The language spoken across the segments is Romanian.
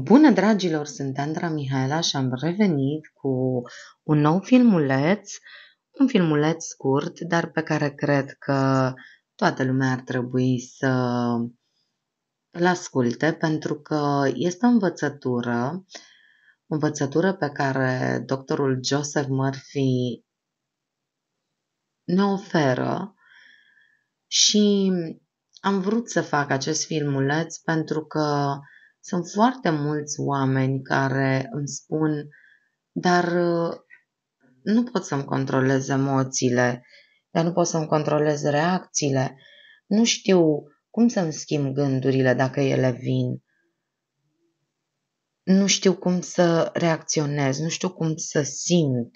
Bună, dragilor! Sunt Andra Mihaela și am revenit cu un nou filmuleț, un filmuleț scurt, dar pe care cred că toată lumea ar trebui să îl asculte, pentru că este o învățătură, o învățătură pe care doctorul Joseph Murphy ne oferă și am vrut să fac acest filmuleț pentru că uh, sunt foarte mulți oameni care îmi spun, dar uh, nu pot să-mi controlez emoțiile, dar nu pot să-mi controlez reacțiile, nu știu cum să-mi schimb gândurile dacă ele vin, nu știu cum să reacționez, nu știu cum să simt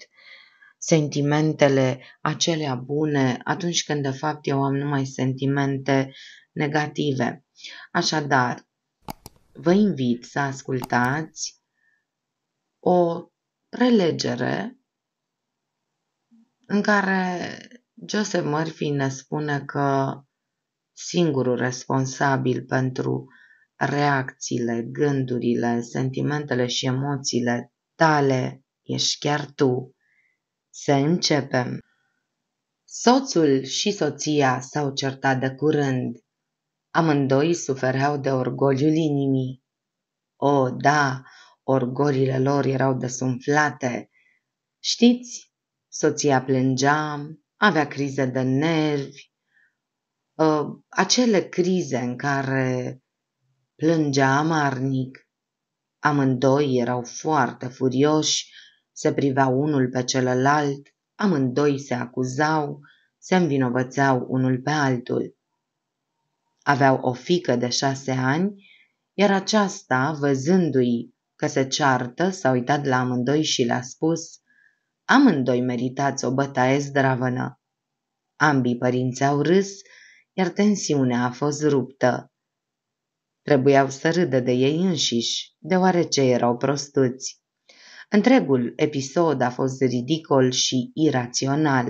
sentimentele acelea bune atunci când de fapt eu am numai sentimente negative. Așadar, vă invit să ascultați o prelegere în care Joseph Murphy ne spune că singurul responsabil pentru reacțiile, gândurile, sentimentele și emoțiile tale ești chiar tu. Să începem! Soțul și soția s-au certat de curând. Amândoi suferau de orgoliul inimii. O, da, orgorile lor erau desumflate. Știți, soția plângea, avea crize de nervi, acele crize în care plângea amarnic. Amândoi erau foarte furioși, se priveau unul pe celălalt, amândoi se acuzau, se învinovățeau unul pe altul aveau o fică de șase ani, iar aceasta, văzându-i că se ceartă, s-a uitat la amândoi și le-a spus Amândoi meritați o bătaie zdravănă. Ambii părinți au râs, iar tensiunea a fost ruptă. Trebuiau să râdă de ei înșiși, deoarece erau prostuți. Întregul episod a fost ridicol și irațional.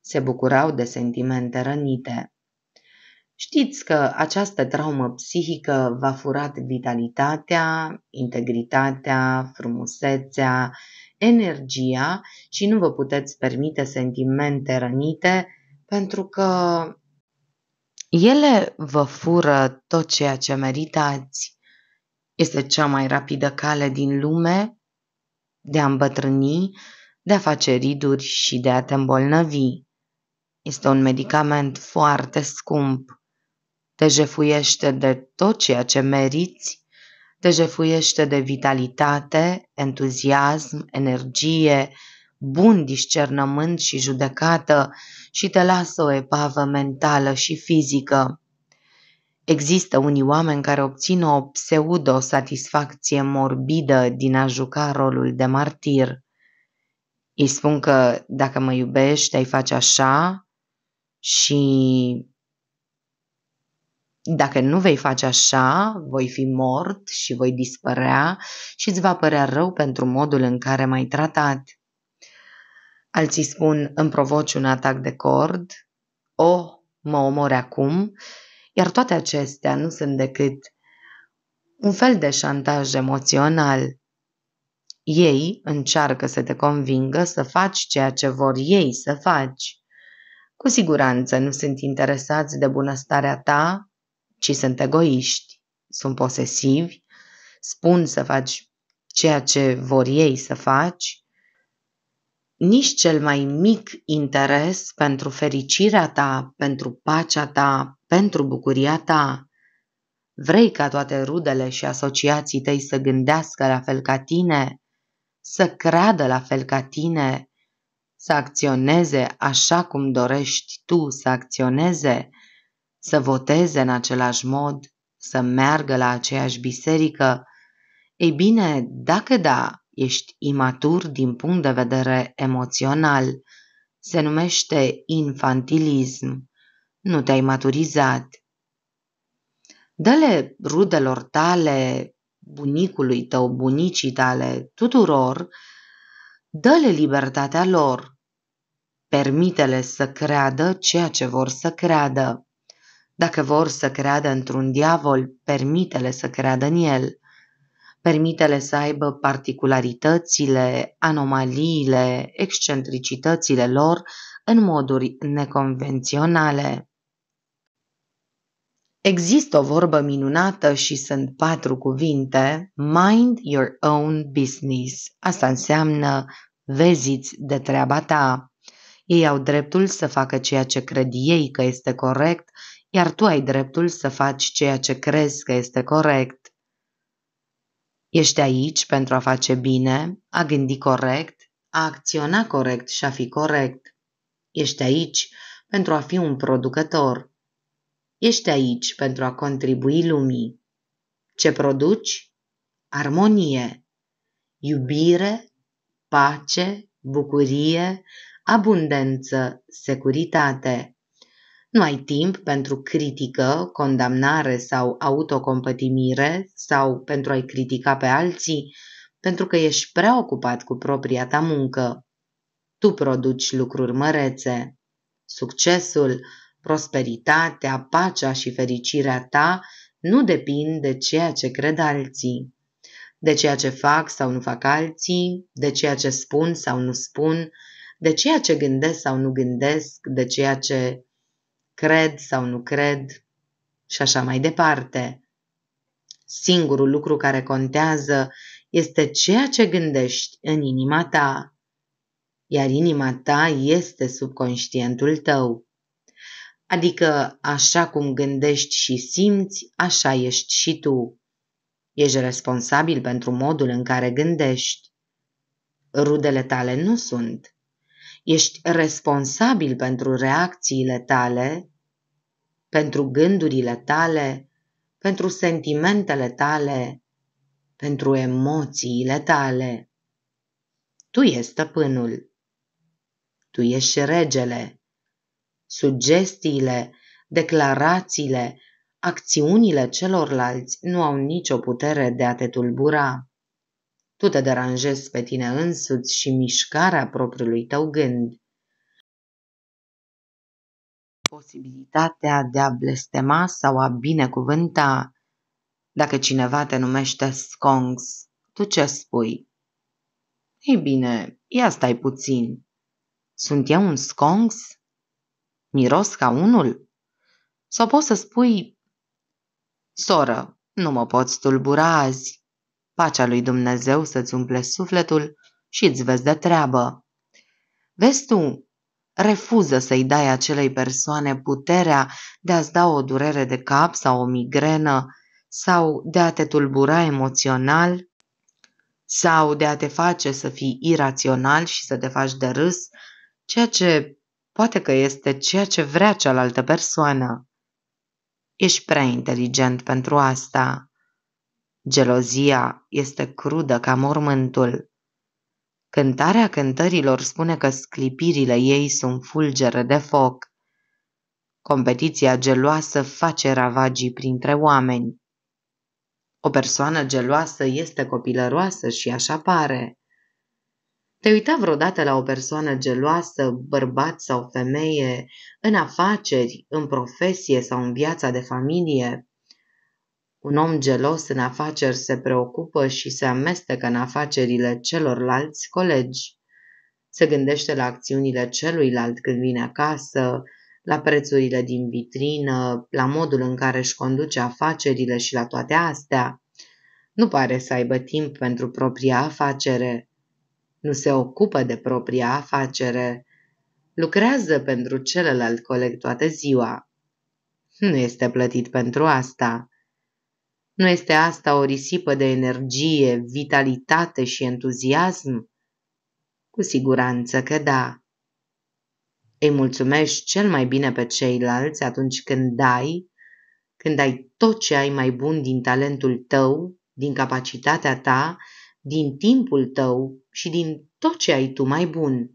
Se bucurau de sentimente rănite. Știți că această traumă psihică v-a furat vitalitatea, integritatea, frumusețea, energia și nu vă puteți permite sentimente rănite pentru că ele vă fură tot ceea ce meritați. Este cea mai rapidă cale din lume de a îmbătrâni, de a face riduri și de a te îmbolnăvi. Este un medicament foarte scump te jefuiește de tot ceea ce meriți, te jefuiește de vitalitate, entuziasm, energie, bun discernământ și judecată și te lasă o epavă mentală și fizică. Există unii oameni care obțin o pseudo-satisfacție morbidă din a juca rolul de martir. Îi spun că dacă mă iubești, ai face așa și dacă nu vei face așa, voi fi mort și voi dispărea și îți va părea rău pentru modul în care m-ai tratat. Alții spun, îmi provoci un atac de cord, o, oh, mă omori acum, iar toate acestea nu sunt decât un fel de șantaj emoțional. Ei încearcă să te convingă să faci ceea ce vor ei să faci. Cu siguranță nu sunt interesați de bunăstarea ta ci sunt egoiști, sunt posesivi, spun să faci ceea ce vor ei să faci, nici cel mai mic interes pentru fericirea ta, pentru pacea ta, pentru bucuria ta. Vrei ca toate rudele și asociații tăi să gândească la fel ca tine, să creadă la fel ca tine, să acționeze așa cum dorești tu să acționeze, să voteze în același mod, să meargă la aceeași biserică. Ei bine, dacă da, ești imatur din punct de vedere emoțional. Se numește infantilism. Nu te-ai maturizat. Dă-le rudelor tale, bunicului tău, bunicii tale, tuturor, dă-le libertatea lor. Permite-le să creadă ceea ce vor să creadă. Dacă vor să creadă într-un diavol, permite-le să creadă în el. Permite-le să aibă particularitățile, anomaliile, excentricitățile lor în moduri neconvenționale. Există o vorbă minunată și sunt patru cuvinte. Mind your own business. Asta înseamnă veziți de treaba ta. Ei au dreptul să facă ceea ce cred ei că este corect, iar tu ai dreptul să faci ceea ce crezi că este corect. Ești aici pentru a face bine, a gândi corect, a acționa corect și a fi corect. Ești aici pentru a fi un producător. Ești aici pentru a contribui lumii. Ce produci? Armonie, iubire, pace, bucurie, abundență, securitate. Nu ai timp pentru critică, condamnare sau autocompătimire sau pentru a-i critica pe alții, pentru că ești prea ocupat cu propria ta muncă. Tu produci lucruri mărețe. Succesul, prosperitatea, pacea și fericirea ta nu depind de ceea ce cred alții, de ceea ce fac sau nu fac alții, de ceea ce spun sau nu spun, de ceea ce gândesc sau nu gândesc, de ceea ce cred sau nu cred și așa mai departe. Singurul lucru care contează este ceea ce gândești în inima ta, iar inima ta este subconștientul tău. Adică așa cum gândești și simți, așa ești și tu. Ești responsabil pentru modul în care gândești. Rudele tale nu sunt. Ești responsabil pentru reacțiile tale, pentru gândurile tale, pentru sentimentele tale, pentru emoțiile tale. Tu ești stăpânul. Tu ești regele. Sugestiile, declarațiile, acțiunile celorlalți nu au nicio putere de a te tulbura. Tu te deranjezi pe tine însuți și mișcarea propriului tău gând. Posibilitatea de a blestema sau a binecuvânta dacă cineva te numește scongs, tu ce spui? Ei bine, ia stai puțin. Sunt eu un scongs? Miros ca unul? Sau poți să spui, soră, nu mă poți tulbura azi, Pacea lui Dumnezeu să-ți umple sufletul și îți vezi de treabă. Vezi tu, refuză să-i dai acelei persoane puterea de a-ți da o durere de cap sau o migrenă sau de a te tulbura emoțional sau de a te face să fii irațional și să te faci de râs, ceea ce poate că este ceea ce vrea cealaltă persoană. Ești prea inteligent pentru asta. Gelozia este crudă ca mormântul. Cântarea cântărilor spune că sclipirile ei sunt fulgere de foc. Competiția geloasă face ravagii printre oameni. O persoană geloasă este copilăroasă și așa pare. Te uita vreodată la o persoană geloasă, bărbat sau femeie, în afaceri, în profesie sau în viața de familie? Un om gelos în afaceri se preocupă și se amestecă în afacerile celorlalți colegi. Se gândește la acțiunile celuilalt când vine acasă, la prețurile din vitrină, la modul în care își conduce afacerile și la toate astea. Nu pare să aibă timp pentru propria afacere. Nu se ocupă de propria afacere. Lucrează pentru celălalt coleg toată ziua. Nu este plătit pentru asta. Nu este asta o risipă de energie, vitalitate și entuziasm? Cu siguranță că da. Îi mulțumești cel mai bine pe ceilalți atunci când dai, când ai tot ce ai mai bun din talentul tău, din capacitatea ta, din timpul tău și din tot ce ai tu mai bun.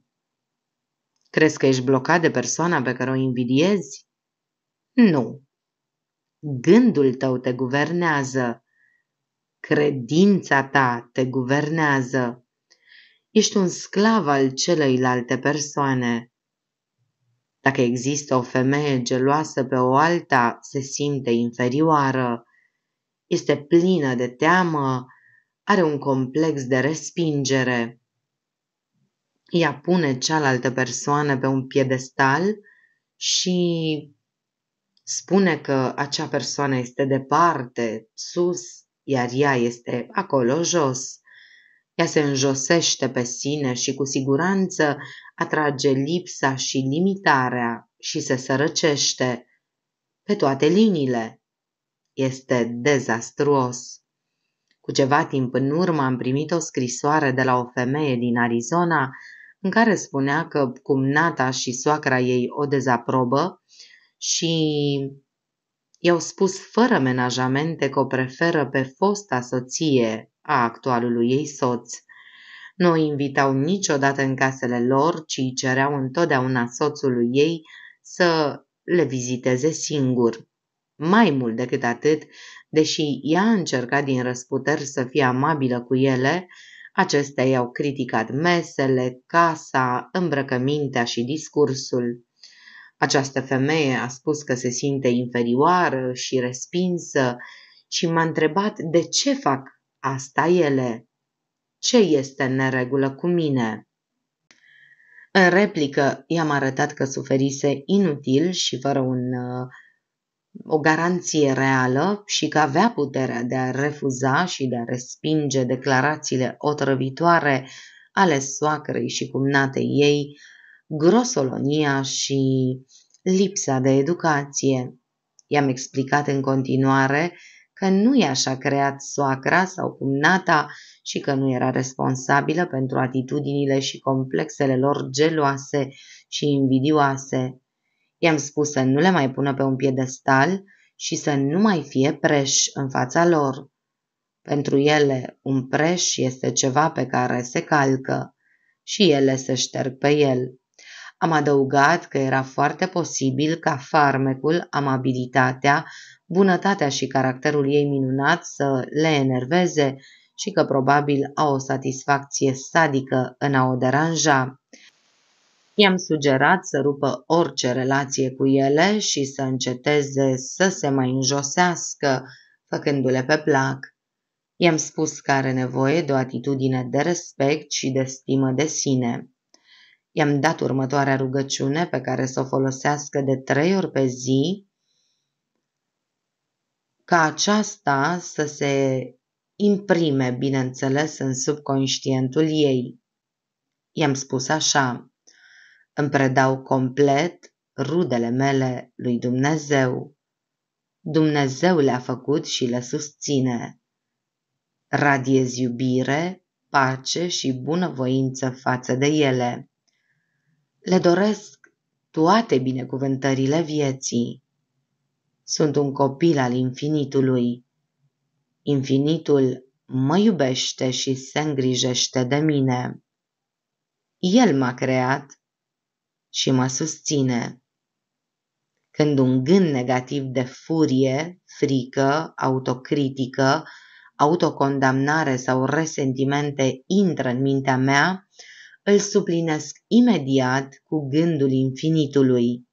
Crezi că ești blocat de persoana pe care o invidiezi? Nu gândul tău te guvernează, credința ta te guvernează. Ești un sclav al celeilalte persoane. Dacă există o femeie geloasă pe o alta, se simte inferioară, este plină de teamă, are un complex de respingere. Ea pune cealaltă persoană pe un piedestal și spune că acea persoană este departe, sus, iar ea este acolo jos. Ea se înjosește pe sine și cu siguranță atrage lipsa și limitarea și se sărăcește pe toate liniile. Este dezastruos. Cu ceva timp în urmă am primit o scrisoare de la o femeie din Arizona în care spunea că cum nata și soacra ei o dezaprobă, și i-au spus fără menajamente că o preferă pe fosta soție a actualului ei soț. Nu o invitau niciodată în casele lor, ci cereau întotdeauna soțului ei să le viziteze singur. Mai mult decât atât, deși ea încercat din răsputeri să fie amabilă cu ele, acestea i-au criticat mesele, casa, îmbrăcămintea și discursul. Această femeie a spus că se simte inferioară și respinsă și m-a întrebat de ce fac asta ele. Ce este în neregulă cu mine? În replică, i-am arătat că suferise inutil și fără un, uh, o garanție reală și că avea puterea de a refuza și de a respinge declarațiile otrăvitoare ale soacrei și cumnatei ei, grosolonia și lipsa de educație. I-am explicat în continuare că nu i așa creat soacra sau cumnata și că nu era responsabilă pentru atitudinile și complexele lor geloase și invidioase. I-am spus să nu le mai pună pe un piedestal și să nu mai fie preș în fața lor. Pentru ele, un preș este ceva pe care se calcă și ele se șterg pe el. Am adăugat că era foarte posibil ca farmecul, amabilitatea, bunătatea și caracterul ei minunat să le enerveze și că probabil au o satisfacție sadică în a o deranja. I-am sugerat să rupă orice relație cu ele și să înceteze să se mai înjosească, făcându-le pe plac. I-am spus că are nevoie de o atitudine de respect și de stimă de sine. I-am dat următoarea rugăciune pe care să o folosească de trei ori pe zi, ca aceasta să se imprime, bineînțeles, în subconștientul ei. I-am spus așa, îmi predau complet rudele mele lui Dumnezeu. Dumnezeu le-a făcut și le susține. Radiez iubire, pace și bunăvoință față de ele le doresc toate binecuvântările vieții. Sunt un copil al infinitului. Infinitul mă iubește și se îngrijește de mine. El m-a creat și mă susține. Când un gând negativ de furie, frică, autocritică, autocondamnare sau resentimente intră în mintea mea, îl suplinesc imediat cu gândul infinitului.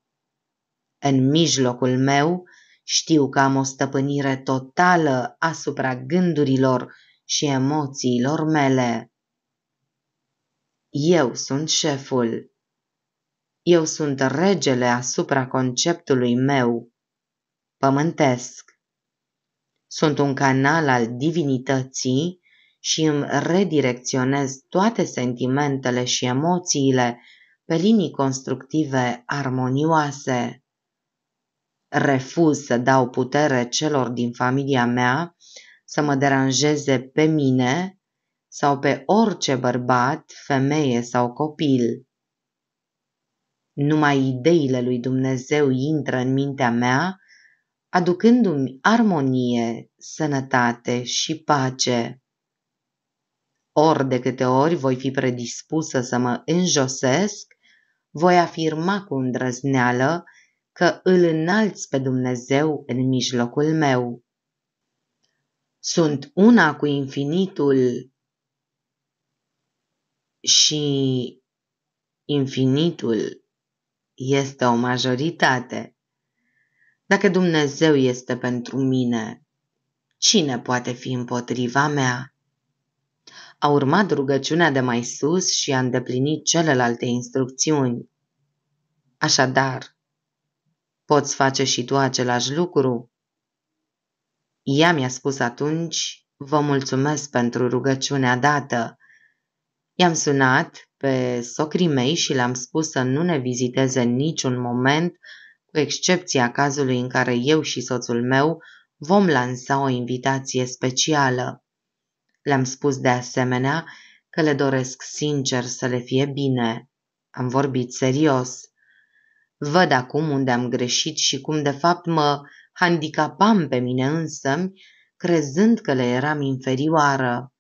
În mijlocul meu știu că am o stăpânire totală asupra gândurilor și emoțiilor mele. Eu sunt șeful. Eu sunt regele asupra conceptului meu. Pământesc. Sunt un canal al divinității și îmi redirecționez toate sentimentele și emoțiile pe linii constructive armonioase. Refuz să dau putere celor din familia mea să mă deranjeze pe mine sau pe orice bărbat, femeie sau copil. Numai ideile lui Dumnezeu intră în mintea mea, aducându-mi armonie, sănătate și pace ori de câte ori voi fi predispusă să mă înjosesc, voi afirma cu îndrăzneală că îl înalți pe Dumnezeu în mijlocul meu. Sunt una cu infinitul și infinitul este o majoritate. Dacă Dumnezeu este pentru mine, cine poate fi împotriva mea? a urmat rugăciunea de mai sus și a îndeplinit celelalte instrucțiuni. Așadar, poți face și tu același lucru? Ea mi-a spus atunci, vă mulțumesc pentru rugăciunea dată. I-am sunat pe socrii mei și le-am spus să nu ne viziteze niciun moment, cu excepția cazului în care eu și soțul meu vom lansa o invitație specială. Le-am spus de asemenea că le doresc sincer să le fie bine. Am vorbit serios. Văd acum unde am greșit și cum de fapt mă handicapam pe mine însă, crezând că le eram inferioară.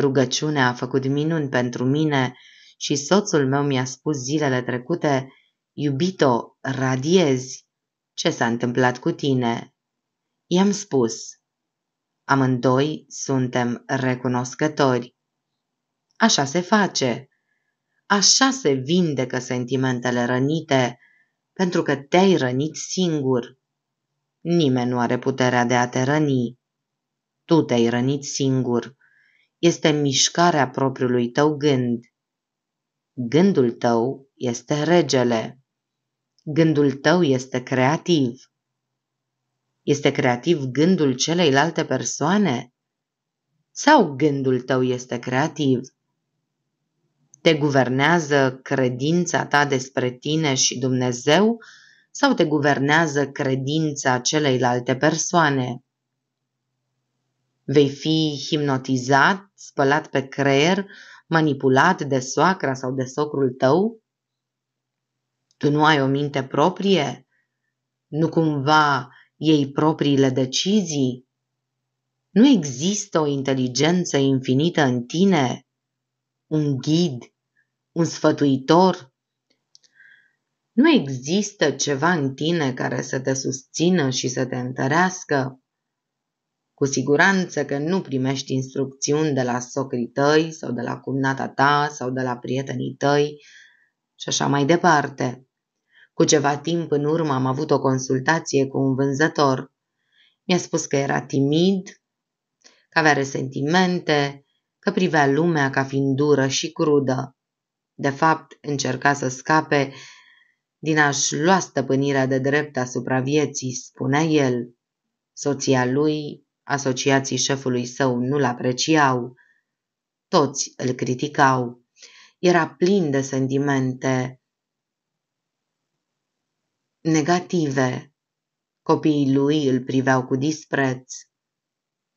Rugăciunea a făcut minuni pentru mine și soțul meu mi-a spus zilele trecute, Iubito, radiezi. Ce s-a întâmplat cu tine? I-am spus, Amândoi suntem recunoscători. Așa se face. Așa se vindecă sentimentele rănite, pentru că te-ai rănit singur. Nimeni nu are puterea de a te răni. Tu te-ai rănit singur. Este mișcarea propriului tău gând. Gândul tău este regele. Gândul tău este creativ. Este creativ gândul celeilalte persoane? Sau gândul tău este creativ? Te guvernează credința ta despre tine și Dumnezeu sau te guvernează credința celeilalte persoane? Vei fi hipnotizat, spălat pe creier, manipulat de soacra sau de socrul tău? Tu nu ai o minte proprie? Nu cumva ei propriile decizii? Nu există o inteligență infinită în tine? Un ghid? Un sfătuitor? Nu există ceva în tine care să te susțină și să te întărească? Cu siguranță că nu primești instrucțiuni de la socrii tăi sau de la cumnata ta sau de la prietenii tăi și așa mai departe. Cu ceva timp în urmă am avut o consultație cu un vânzător. Mi-a spus că era timid, că avea resentimente, că privea lumea ca fiind dură și crudă. De fapt, încerca să scape din a-și lua stăpânirea de drept asupra vieții, spunea el. Soția lui, asociații șefului său nu-l apreciau. Toți îl criticau. Era plin de sentimente, negative. Copiii lui îl priveau cu dispreț.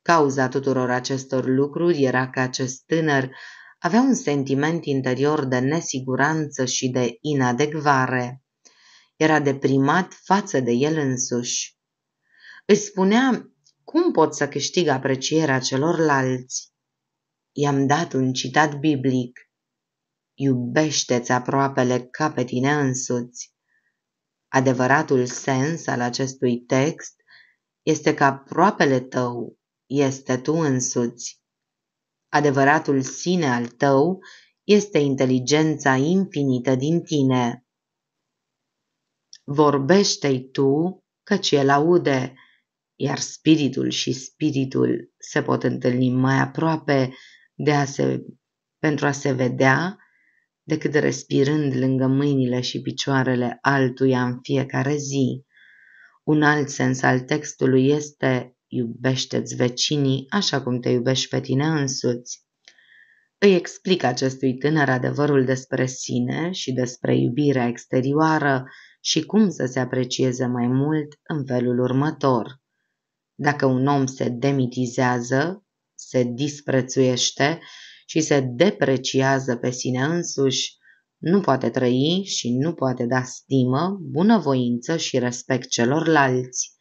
Cauza tuturor acestor lucruri era că acest tânăr avea un sentiment interior de nesiguranță și de inadecvare. Era deprimat față de el însuși. Își spunea, cum pot să câștig aprecierea celorlalți? I-am dat un citat biblic. Iubește-ți aproapele ca pe tine însuți. Adevăratul sens al acestui text este că aproapele tău este tu însuți. Adevăratul sine al tău este inteligența infinită din tine. Vorbește-i tu, căci el aude, iar spiritul și spiritul se pot întâlni mai aproape de a se, pentru a se vedea decât respirând lângă mâinile și picioarele altuia în fiecare zi. Un alt sens al textului este iubește-ți vecinii așa cum te iubești pe tine însuți. Îi explic acestui tânăr adevărul despre sine și despre iubirea exterioară și cum să se aprecieze mai mult în felul următor. Dacă un om se demitizează, se disprețuiește și se depreciază pe sine însuși, nu poate trăi și nu poate da stimă, bunăvoință și respect celorlalți.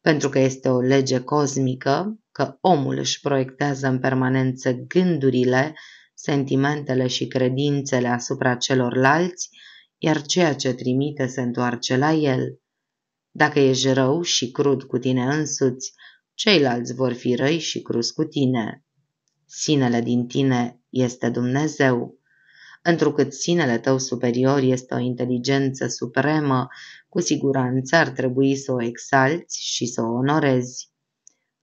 Pentru că este o lege cosmică, că omul își proiectează în permanență gândurile, sentimentele și credințele asupra celorlalți, iar ceea ce trimite se întoarce la el. Dacă ești rău și crud cu tine însuți, ceilalți vor fi răi și cruzi cu tine sinele din tine este Dumnezeu, întrucât sinele tău superior este o inteligență supremă, cu siguranță ar trebui să o exalți și să o onorezi.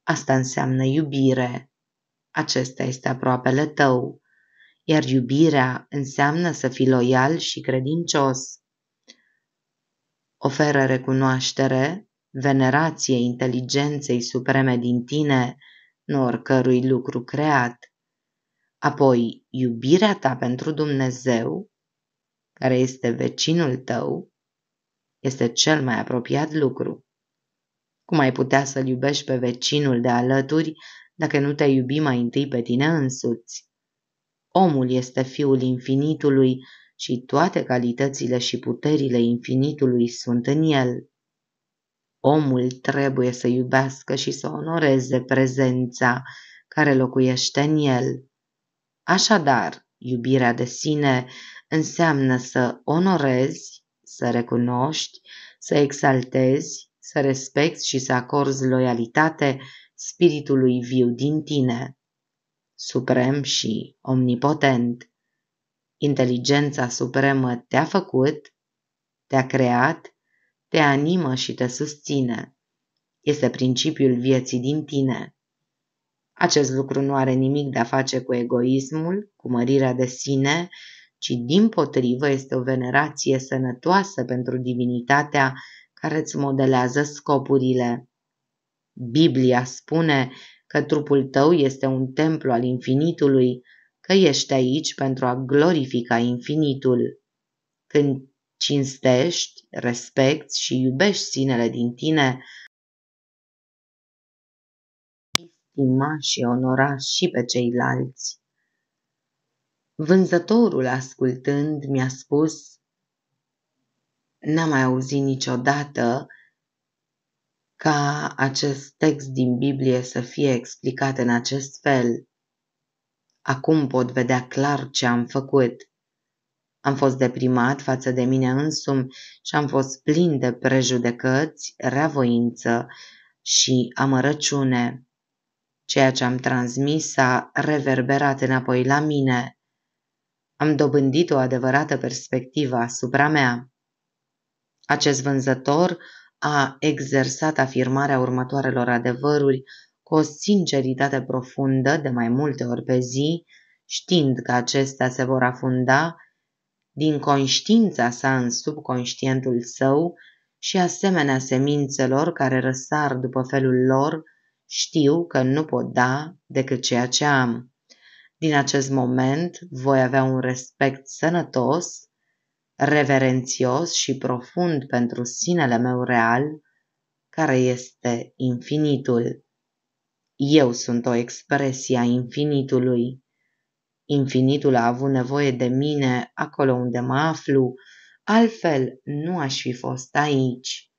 Asta înseamnă iubire. Acesta este aproapele tău, iar iubirea înseamnă să fii loial și credincios. Oferă recunoaștere, venerație inteligenței supreme din tine, nu oricărui lucru creat. Apoi, iubirea ta pentru Dumnezeu, care este vecinul tău, este cel mai apropiat lucru. Cum ai putea să-l iubești pe vecinul de alături dacă nu te iubi mai întâi pe tine însuți? Omul este fiul infinitului și toate calitățile și puterile infinitului sunt în el. Omul trebuie să iubească și să onoreze prezența care locuiește în el. Așadar, iubirea de sine înseamnă să onorezi, să recunoști, să exaltezi, să respecti și să acorzi loialitate spiritului viu din tine, suprem și omnipotent. Inteligența supremă te-a făcut, te-a creat te animă și te susține. Este principiul vieții din tine. Acest lucru nu are nimic de a face cu egoismul, cu mărirea de sine, ci din potrivă este o venerație sănătoasă pentru divinitatea care îți modelează scopurile. Biblia spune că trupul tău este un templu al infinitului, că ești aici pentru a glorifica infinitul. Când cinstești, respecti și iubești sinele din tine, stima și onora și pe ceilalți. Vânzătorul, ascultând, mi-a spus, N-am mai auzit niciodată ca acest text din Biblie să fie explicat în acest fel. Acum pot vedea clar ce am făcut. Am fost deprimat față de mine însumi și am fost plin de prejudecăți, reavoință și amărăciune. Ceea ce am transmis s-a reverberat înapoi la mine. Am dobândit o adevărată perspectivă asupra mea. Acest vânzător a exersat afirmarea următoarelor adevăruri cu o sinceritate profundă de mai multe ori pe zi, știind că acestea se vor afunda din conștiința sa în subconștientul său și asemenea semințelor care răsar după felul lor, știu că nu pot da decât ceea ce am. Din acest moment voi avea un respect sănătos, reverențios și profund pentru sinele meu real, care este infinitul. Eu sunt o expresie a infinitului. Infinitul a avut nevoie de mine acolo unde mă aflu, altfel nu aș fi fost aici.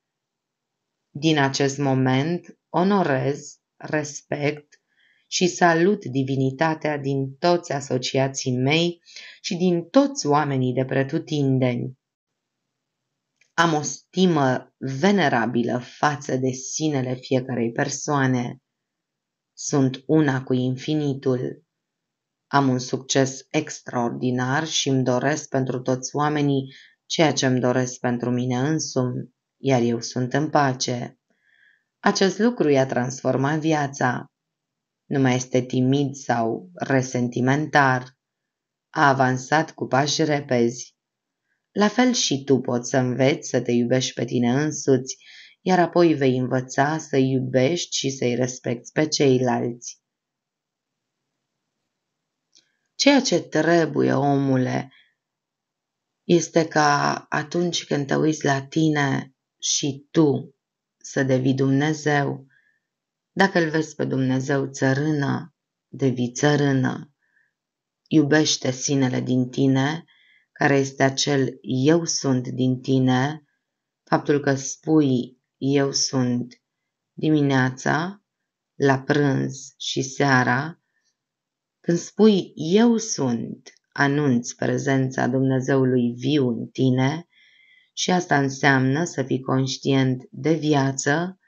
Din acest moment onorez, respect și salut divinitatea din toți asociații mei și din toți oamenii de pretutindeni. Am o stimă venerabilă față de sinele fiecarei persoane. Sunt una cu infinitul. Am un succes extraordinar și îmi doresc pentru toți oamenii ceea ce îmi doresc pentru mine însumi, iar eu sunt în pace. Acest lucru i-a transformat viața. Nu mai este timid sau resentimentar. A avansat cu pași repezi. La fel și tu poți să înveți să te iubești pe tine însuți, iar apoi vei învăța să iubești și să-i respecti pe ceilalți. Ceea ce trebuie, omule, este ca atunci când te uiți la tine și tu să devii Dumnezeu, dacă îl vezi pe Dumnezeu țărână, devii țărână. Iubește sinele din tine, care este acel eu sunt din tine, faptul că spui eu sunt dimineața, la prânz și seara, când spui eu sunt, anunți prezența Dumnezeului viu în tine și asta înseamnă să fii conștient de viață,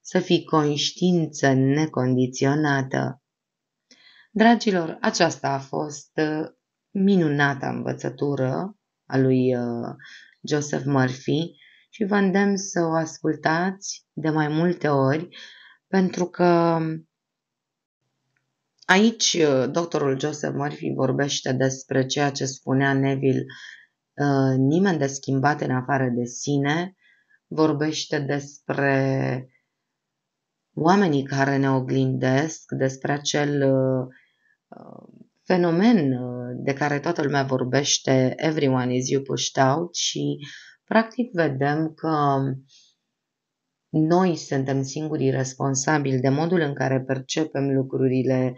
să fii conștiință necondiționată. Dragilor, aceasta a fost uh, minunata învățătură a lui uh, Joseph Murphy și vă îndemn să o ascultați de mai multe ori pentru că Aici uh, doctorul Joseph Murphy vorbește despre ceea ce spunea Neville, uh, nimeni de schimbat în afară de sine, vorbește despre oamenii care ne oglindesc, despre acel uh, fenomen de care toată lumea vorbește, everyone is you pushed out și practic vedem că noi suntem singurii responsabili de modul în care percepem lucrurile, uh,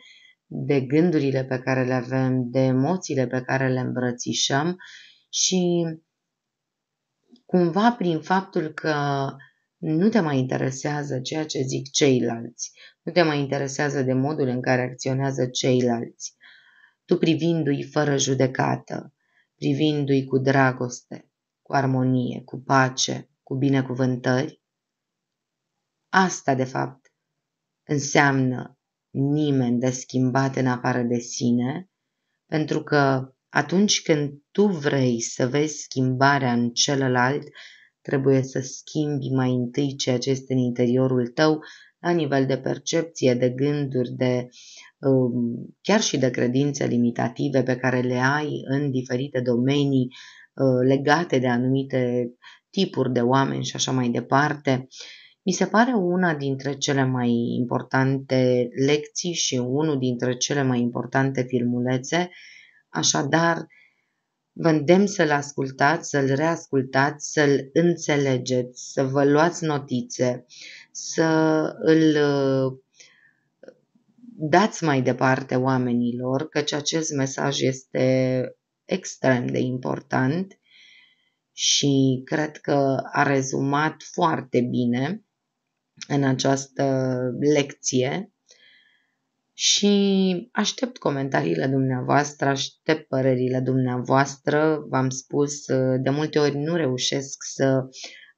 de gândurile pe care le avem, de emoțiile pe care le îmbrățișăm și cumva prin faptul că nu te mai interesează ceea ce zic ceilalți, nu te mai interesează de modul în care acționează ceilalți, tu privindu-i fără judecată, privindu-i cu dragoste, cu armonie, cu pace, cu binecuvântări, asta de fapt înseamnă nimeni de schimbat în afară de sine, pentru că atunci când tu vrei să vezi schimbarea în celălalt, trebuie să schimbi mai întâi ceea ce este în interiorul tău, la nivel de percepție, de gânduri, de um, chiar și de credințe limitative pe care le ai în diferite domenii uh, legate de anumite tipuri de oameni și așa mai departe. Mi se pare una dintre cele mai importante lecții și unul dintre cele mai importante filmulețe, așadar vă îndemn să-l ascultați, să-l reascultați, să-l înțelegeți, să vă luați notițe, să îl uh, dați mai departe oamenilor, căci acest mesaj este extrem de important și cred că a rezumat foarte bine în această lecție și aștept comentariile dumneavoastră, aștept părerile dumneavoastră. V-am spus, uh, de multe ori nu reușesc să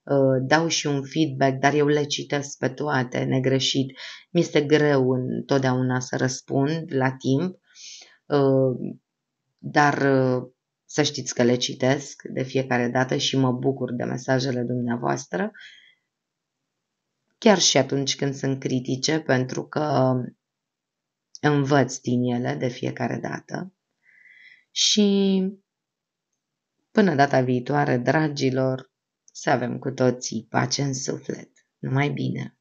uh, dau și un feedback, dar eu le citesc pe toate negreșit. Mi este greu întotdeauna să răspund la timp, uh, dar să știți că le citesc de fiecare dată și mă bucur de mesajele dumneavoastră chiar și atunci când sunt critice, pentru că învăț din ele de fiecare dată. Și până data viitoare, dragilor, să avem cu toții pace în suflet. Numai bine!